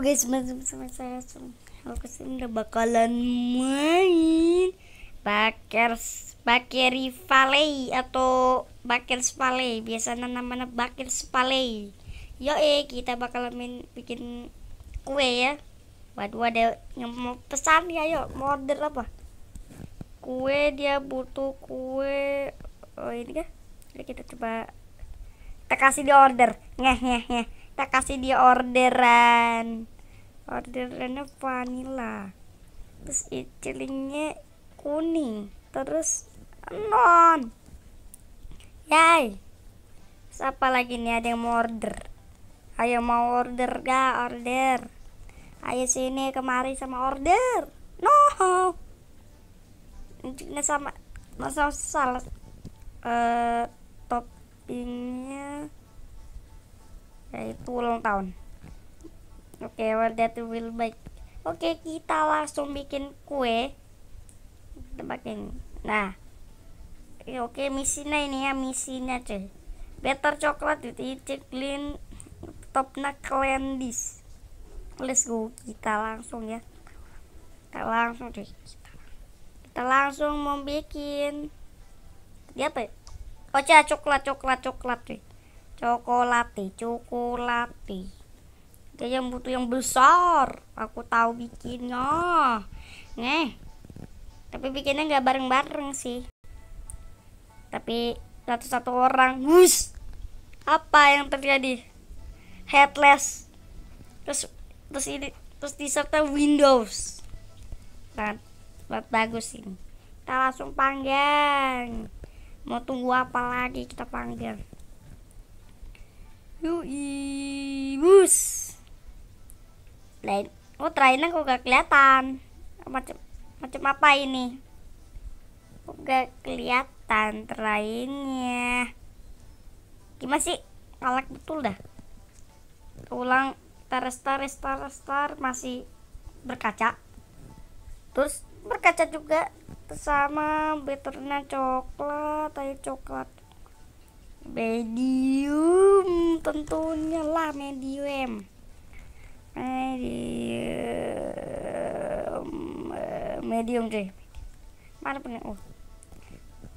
guys, teman sama saya Halo kesini udah bakalan main Bakers bakery Valley atau Bakers Valley Biasanya namanya Bakers Valley Yo eh kita bakalan main bikin kue ya Waduh ada yang mau pesan ya yuk mau order apa Kue dia butuh kue Oh ini kan kita coba Kita kasih di order nyeh nyeh nyeh kita kasih dia orderan orderannya vanilla terus icilingnya kuning terus non yai, siapa lagi nih ada yang mau order ayo mau order ga order ayo sini kemari sama order no ini sama masa salah uh, toppingnya yaitu ulang tahun oke okay, well, that will baik oke okay, kita langsung bikin kue kita nah eh, oke okay, misinya ini ya misinya cuy better coklat itu clean top topnya cleandies let's go kita langsung ya kita langsung cuy kita, langsung mau bikin dia apa ya? oh coklat coklat coklat cuy Cokolati, cokolati. Dia yang butuh yang besar. Aku tahu bikinnya. Nih. Tapi bikinnya nggak bareng-bareng sih. Tapi satu-satu orang. Wus. Apa yang terjadi? Headless. Terus terus ini terus disertai Windows. Nah, buat bagus ini. Kita langsung panggang. Mau tunggu apa lagi kita panggang? Yui, bus. Lain, oh terakhirnya kok gak kelihatan. Macam macam apa ini? Kok gak kelihatan terainya? Gimana sih? Kalak betul dah. Ulang, terestar, star star masih berkaca. Terus berkaca juga sama beternya coklat, ayo coklat medium tentunya lah medium medium eh, medium deh mana punya oh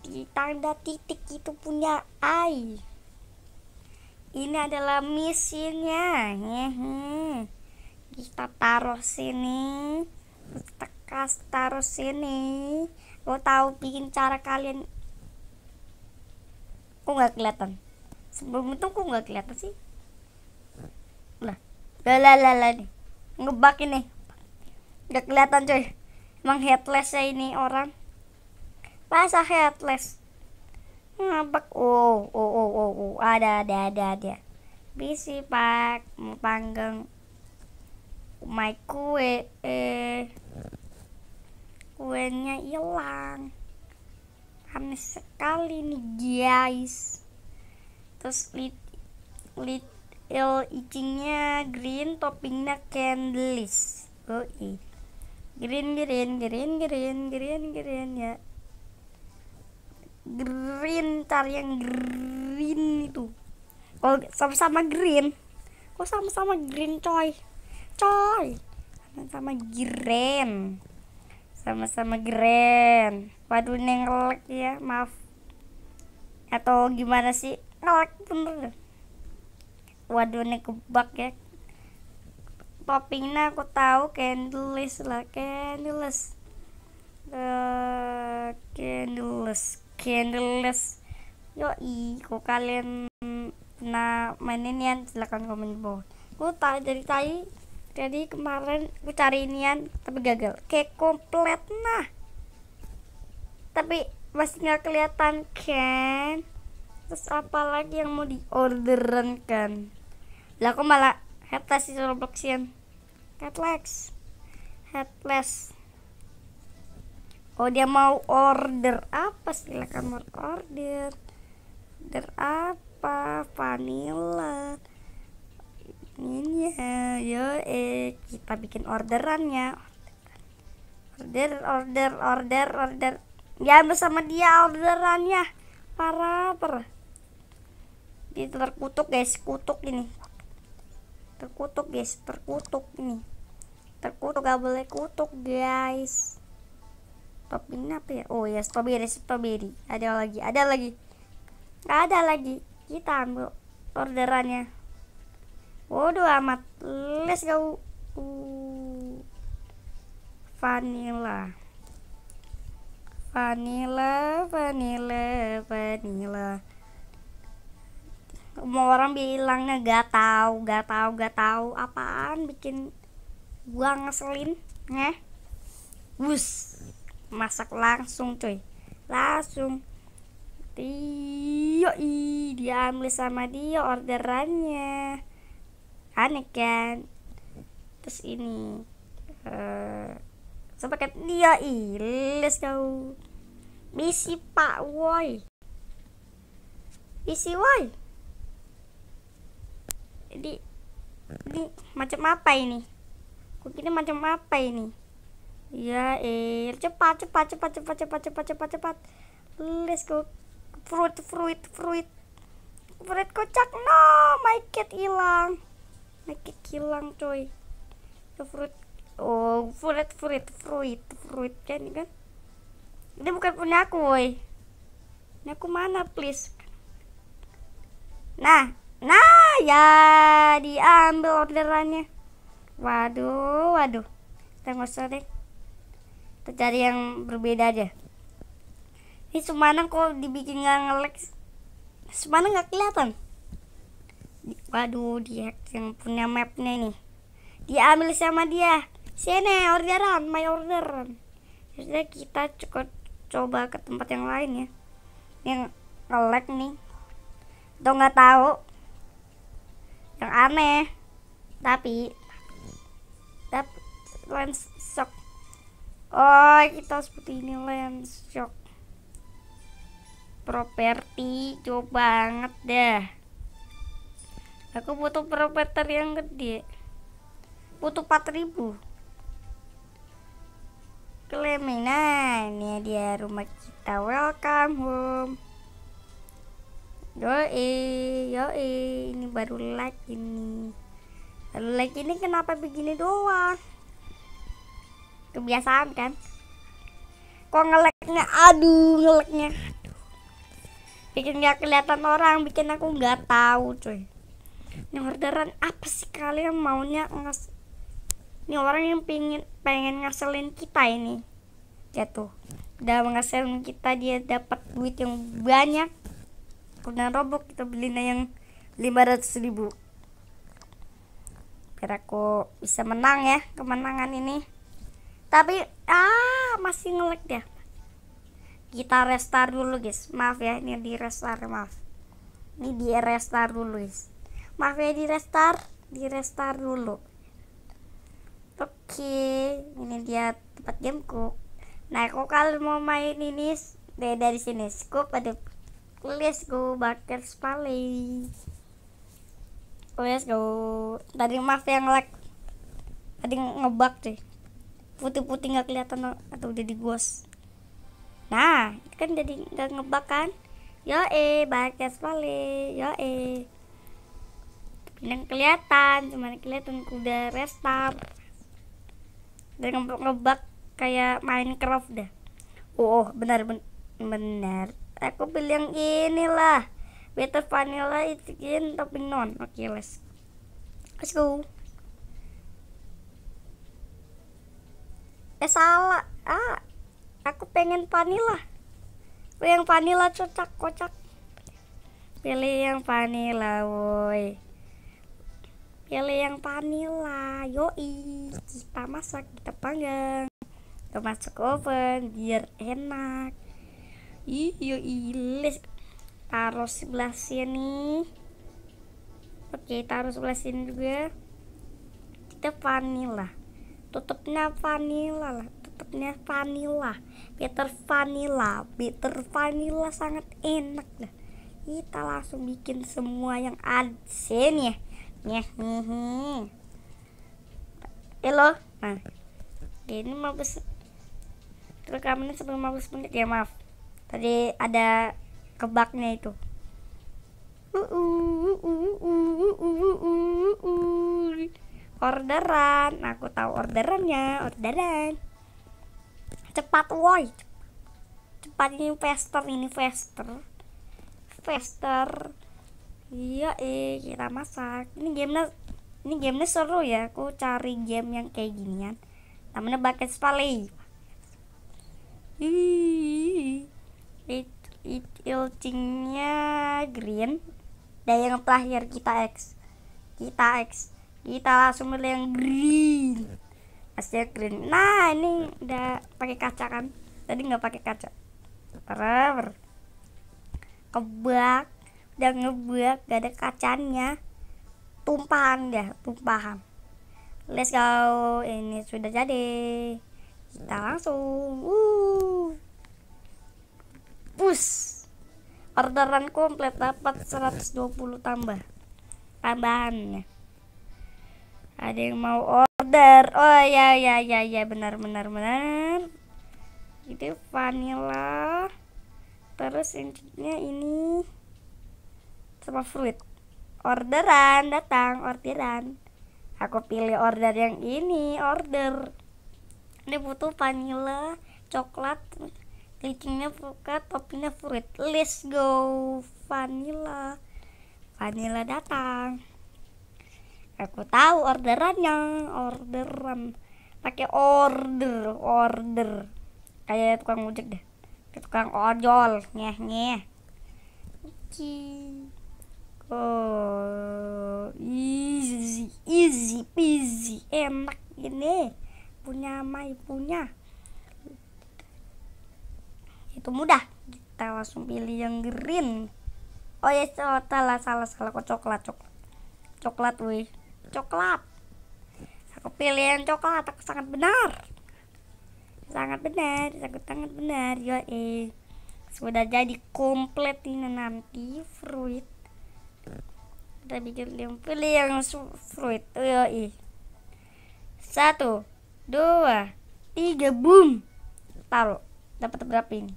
di tanda titik itu punya I ini adalah misinya Hehe. kita taruh sini kita taruh sini Lo tahu bikin cara kalian kok nggak kelihatan sebelum itu kok nggak kelihatan sih nah lah lah nih ngebak ini nggak kelihatan coy emang headless ya ini orang masa headless ngebak oh oh oh oh, oh. ada ada ada ada bisi pak mau panggang my kue eh kuenya hilang kami sekali nih guys terus lid lid il icingnya green toppingnya candies oh i green green green green green green ya green cari yang green itu kalau sama-sama green kok sama-sama green coy coy sama-sama green sama-sama grand waduh neng ngelek ya maaf atau gimana sih ngelek bener waduh neng kebak ya toppingnya aku tahu candles lah candles uh, eh, candles candles yoi kok kalian pernah mainin yang silahkan komen di bawah aku tak dari tadi jadi kemarin aku cari inian tapi gagal kayak komplet nah tapi masih nggak kelihatan kan terus apa lagi yang mau diorderan kan lah aku malah headless di robloxian headless headless oh dia mau order apa silakan mau order order apa vanilla ini ya yo eh kita bikin orderan ya. Order, order, order, order. Ya bersama dia orderannya. Parah, parah. Dia terkutuk guys, kutuk ini. Terkutuk guys, terkutuk ini. Terkutuk gak boleh kutuk guys. Top ini apa ya? Oh ya strawberry, strawberry. Ada lagi, ada lagi. Gak ada lagi. Kita ambil orderannya. Waduh amat Let's go Vanilla Vanilla Vanilla Vanilla Mau orang bilangnya gak tau Gak tau gak tau Apaan bikin gua ngeselin nih? Ya? Wus Masak langsung coy Langsung Dio, i, dia ambil sama dia orderannya aneh kan terus ini uh, kan dia iles kau misi pak woi misi woi jadi ini macam apa ini kok ini macam apa ini ya eh cepat cepat cepat cepat cepat cepat cepat cepat let's go fruit fruit fruit fruit kocak no my cat hilang pakai kilang coy fruit oh fruit fruit fruit fruit kan ini kan ini bukan punya aku woi ini aku mana please nah nah ya diambil orderannya waduh waduh kita nggak usah deh kita cari yang berbeda aja ini Sumana kok dibikin nggak ngelek Sumana nggak kelihatan waduh dia yang punya mapnya nih Dia ambil sama dia sini orderan my orderan jadi kita cukup coba ke tempat yang lain ya yang ngelek nih Tuh nggak tahu yang aneh tapi tapi lens shock oh kita seperti ini lens shock properti coba banget deh aku butuh propeter yang gede butuh 4000 ribu. nah ini dia rumah kita welcome home yoi yoi ini baru like ini baru like ini kenapa begini doang kebiasaan kan kok ngeleknya aduh ngeleknya bikin nggak kelihatan orang bikin aku nggak tahu cuy ini orderan apa sih kalian maunya ngas ini orang yang pengen pengen ngaselin kita ini ya tuh. udah ngaselin kita dia dapat duit yang banyak kemudian robok kita belinya yang 500 ribu biar aku bisa menang ya kemenangan ini tapi ah masih ngelek dia kita restart dulu guys maaf ya ini di restart maaf ini di restart dulu guys Maaf ya, di restart di restart dulu oke okay, ini dia tempat gameku nah aku kalau mau main ini dari, dari sini scoop ada please go bucket spali let's oh, go tadi maaf yang lag tadi ngebak deh putih-putih nggak kelihatan atau udah digos nah kan jadi nggak ngebug kan yo eh bakar spali yo eh yang kelihatan cuman kelihatan kuda restart dan ngebak-ngebak kayak Minecraft dah oh benar ben benar aku beli yang inilah better vanilla itu skin tapi non oke okay, let's let's go eh salah ah aku pengen vanilla aku yang vanilla cocak kocak pilih yang vanilla woi pilih yang vanilla yoi kita masak kita panggang kita masuk oven biar enak yoi ilis taruh sebelah sini oke taruh sebelah sini juga kita vanilla tutupnya vanilla lah tutupnya vanilla bitter vanilla bitter vanilla sangat enak dah kita langsung bikin semua yang ada sini ya nih iya. mm-hmm. nih. Halo. Nah. Ini kamu rekamannya sebelum mau menit ya, maaf. Tadi ada kebaknya itu. Orderan, aku tahu orderannya, orderan. Cepat woi. Cepat ini investor ini investor. Investor iya eh kita masak ini gamenya ini gamenya seru ya aku cari game yang kayak ginian namanya bucket valley it it iltingnya green dan yang terakhir kita X kita X kita langsung beli yang green yang green nah ini udah pakai kaca kan tadi nggak pakai kaca Terus kebak udah ngebuat gak ada kacanya tumpahan ya tumpahan let's go ini sudah jadi kita langsung uh push orderan komplit dapat 120 tambah tambahannya ada yang mau order oh ya ya ya ya benar benar benar itu vanilla terus intinya ini sama fruit orderan datang orderan aku pilih order yang ini order ini butuh vanilla coklat Licinnya buka topinya fruit let's go vanilla vanilla datang aku tahu orderannya orderan pakai order order kayak tukang ojek deh tukang ojol nyeh nyeh oke okay. Oh, easy, easy, easy, enak ini punya Mai punya. Itu mudah. Kita langsung pilih yang green. Oh ya, yes, oh, salah, salah, salah. Kok coklat, coklat, coklat, wih, coklat. Aku pilih yang coklat. Aku sangat benar, sangat benar, sangat sangat benar. Yo, eh, sudah jadi komplit ini nanti fruit kita bikin yang pilih yang fruit yoi satu dua tiga boom taruh dapat berapa ini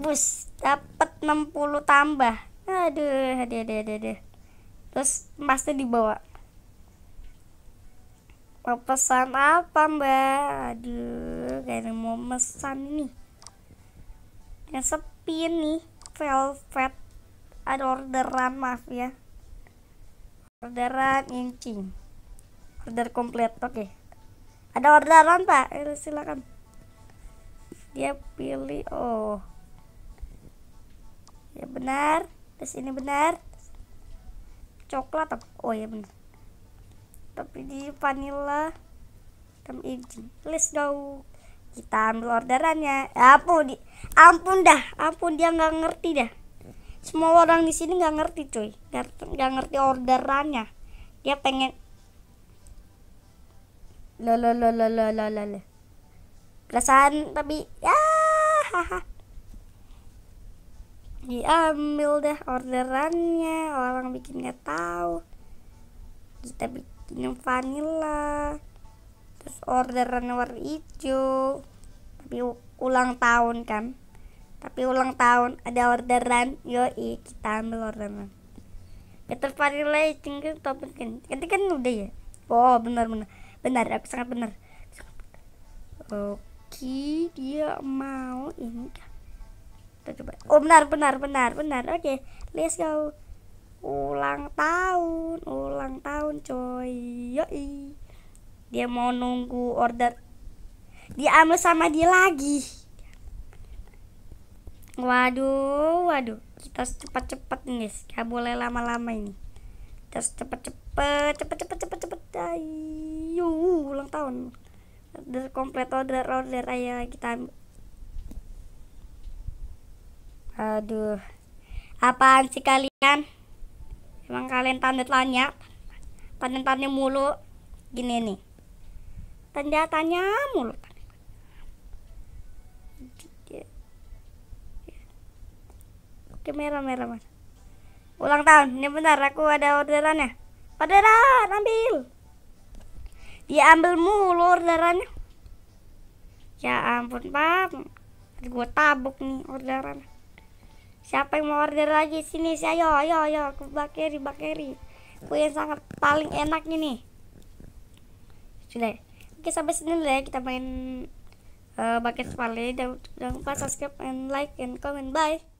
bus dapat enam puluh tambah aduh aduh aduh aduh, aduh. terus emasnya dibawa mau pesan apa mbak aduh kayak mau pesan nih yang sepi nih velvet ada orderan maaf ya orderan incing order komplit oke okay. ada orderan pak eh, silakan dia pilih oh ya benar terus ini benar coklat oh ya benar tapi di vanilla sama incing let's go kita ambil orderannya ya, ampun di ampun dah ampun dia nggak ngerti dah semua orang di sini nggak ngerti cuy nggak ngerti orderannya dia pengen lo lo lo lo lo lo lo, perasaan tapi ya diambil deh orderannya orang bikinnya nggak tahu kita bikin yang vanilla terus orderan warna hijau tapi ulang tahun kan tapi ulang tahun ada orderan yoi kita ambil orderan Peter Vanilla cingkin ya, topeng kan kan udah ya oh benar benar benar aku sangat benar oke dia mau ini kita coba oh benar benar benar benar oke okay, let's go ulang tahun ulang tahun coy yoi dia mau nunggu order dia ambil sama dia lagi Waduh, waduh. Kita cepat-cepat nih, nggak Gak boleh lama-lama ini. Kita cepat-cepat, cepat-cepat, cepat-cepat. Ayo, ulang tahun. Order komplit order order ayo kita Aduh. Apaan sih kalian? Emang kalian tanda-tanya? Tanda-tanya mulu gini nih. Tanda-tanya mulu. Dia merah merah mas. Ulang tahun. Ini benar, aku ada orderannya. Orderan ambil. Dia ambil mulu orderannya. Ya ampun Bang. Gue tabuk nih orderan. Siapa yang mau order lagi sini sih ayo ayo ayo aku bakeri bakeri. Kue yang sangat paling enak ini. Sudah. Oke sampai sini dulu ya kita main uh, bucket valley. Jangan lupa subscribe and like and comment. Bye.